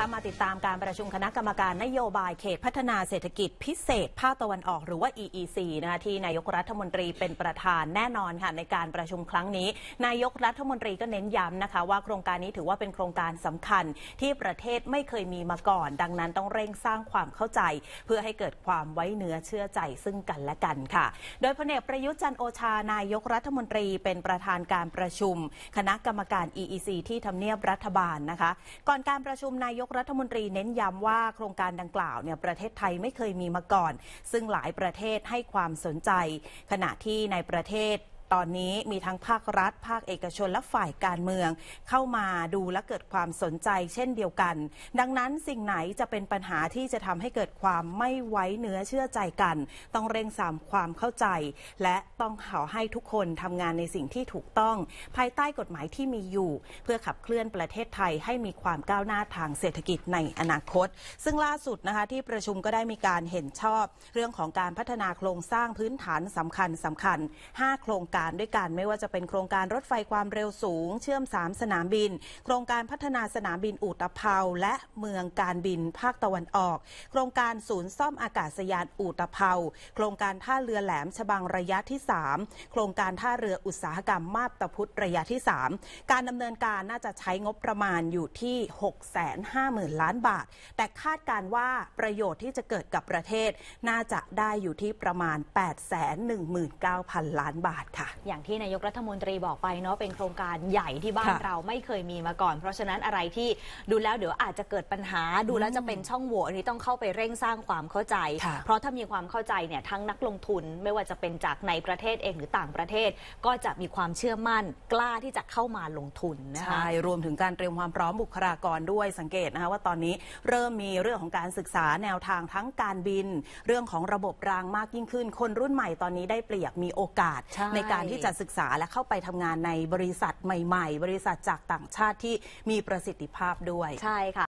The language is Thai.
คะมาติดตามการประชุมคณะกรรมการนโยบายเขตพัฒนาเศรษฐกิจ พิเศษ ภาคตะวันออก หรือว่า EEC นะคะที่นายกรัฐมนตรีเป็นประธานแน่นอนค่ะในการประชุมครั้งนี้ นายกรัฐมนตรีก็เน้นย้ำนะคะว่าโครงการนี้ถือว่าเป็นโครงการสำคัญที่ประเทศไม่เคยมีมาก่อน ดังนั้นต้องเร่งสร้างความเข้าใจ เพื่อให้เกิดความไว้เนื้อเชื่อใจซึ่งกันและกันค่ะ โดยพลเอกประยุทธ์จันโอชา นายกรัฐมนตรีเป็นประธานการประชุม คณะกรรมการ EEC ที่ทำเนียบรัฐบาลนะคะ ก่อนการประชุมนายกกรัฐมนตรีเน้นย้ำว่าโครงการดังกล่าวเนี่ยประเทศไทยไม่เคยมีมาก่อน ซึ่งหลายประเทศให้ความสนใจ ขณะที่ในประเทศตอนนี้มีทั้งภาครัฐ ภาคเอกชนและฝ่ายการเมือง เข้ามาดู และเกิดความสนใจเช่นเดียวกัน ดังนั้นสิ่งไหนจะเป็นปัญหาที่จะทำให้เกิดความไม่ไว้เนื้อเชื่อใจกัน ต้องเร่งสามความเข้าใจและต้องขอให้ทุกคนทำงานในสิ่งที่ถูกต้อง ภายใต้กฎหมายที่มีอยู่ เพื่อขับเคลื่อนประเทศไทยให้มีความก้าวหน้าทางเศรษฐกิจในอนาคต ซึ่งล่าสุดนะคะที่ประชุมก็ได้มีการเห็นชอบ เรื่องของการพัฒนาโครงสร้างพื้นฐานสำคัญสำคัญ 5 โครงการการด้วยกันไม่ว่าจะเป็นโครงการรถไฟความเร็วสูงเชื่อม3สนามบิน โครงการพัฒนาสนามบินอุตภเปาและเมืองการบินภาคตะวันออก โครงการศูนย์ซ่อมอากาศยานอุตภเปาโครงการท่าเรือแหลมฉบังระยะที่ 3 โครงการท่าเรืออุตสาหกรรมมาบตาพุธระยะที่ 3 การดำเนินการน่าจะใช้งบประมาณอยู่ที่ 650,000ล้านบาท แต่คาดการว่าประโยชน์ที่จะเกิดกับประเทศ น่าจะได้อยู่ที่ประมาณ819,000 ล้านบาทค่ะอย่างที่นายกรัฐมนตรีบอกไปเนาะเป็นโครงการใหญ่ที่บ้านเราไม่เคยมีมาก่อน เพราะฉะนั้นอะไรที่ดูแล้วเดี๋ยวอาจจะเกิดปัญหา ดูแล้วจะเป็นช่องโหว่อันนี้ต้องเข้าไปเร่งสร้างความเข้าใจ เพราะถ้ามีความเข้าใจเนี่ยทั้งนักลงทุนไม่ว่าจะเป็นจากในประเทศเองหรือต่างประเทศ ก็จะมีความเชื่อมั่น กล้าที่จะเข้ามาลงทุนนะคะใช่รวมถึงการเตรียมความพร้อมบุคลากรด้วยสังเกตนะคะว่าตอนนี้เริ่มมีเรื่องของการศึกษาแนวทางทั้งการบิน เรื่องของระบบรางมากยิ่งขึ้น คนรุ่นใหม่ตอนนี้ได้เปรียบมีโอกาสใในการการที่จะศึกษาและเข้าไปทำงานในบริษัทใหม่ ๆ บริษัทจากต่างชาติที่มีประสิทธิภาพด้วยใช่ค่ะ